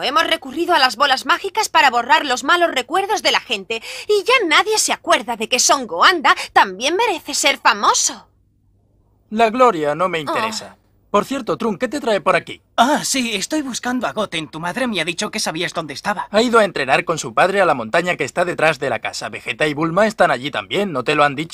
Hemos recurrido a las bolas mágicas para borrar los malos recuerdos de la gente. Y ya nadie se acuerda de que Son Goanda también merece ser famoso. La gloria no me ah. interesa. Por cierto, Trun, ¿qué te trae por aquí? Ah, sí, estoy buscando a Goten. Tu madre me ha dicho que sabías dónde estaba. Ha ido a entrenar con su padre a la montaña que está detrás de la casa. Vegeta y Bulma están allí también, ¿no te lo han dicho?